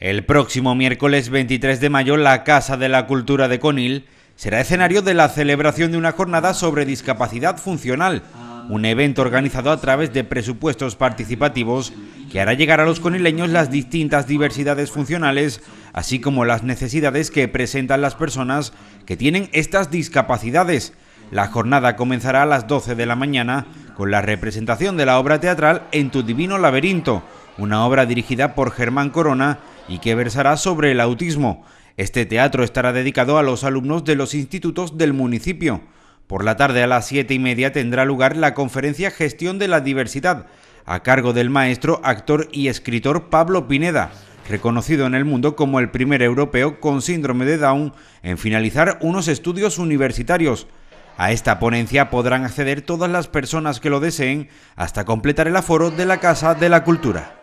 El próximo miércoles 23 de mayo, la Casa de la Cultura de Conil será escenario de la celebración de una jornada sobre discapacidad funcional, un evento organizado a través de presupuestos participativos que hará llegar a los conileños las distintas diversidades funcionales, así como las necesidades que presentan las personas que tienen estas discapacidades. La jornada comenzará a las 12 de la mañana con la representación de la obra teatral En tu divino laberinto, una obra dirigida por Germán Corona y que versará sobre el autismo. Este teatro estará dedicado a los alumnos de los institutos del municipio. Por la tarde a las siete y media tendrá lugar la conferencia Gestión de la Diversidad, a cargo del maestro, actor y escritor Pablo Pineda, reconocido en el mundo como el primer europeo con síndrome de Down en finalizar unos estudios universitarios. A esta ponencia podrán acceder todas las personas que lo deseen hasta completar el aforo de la Casa de la Cultura.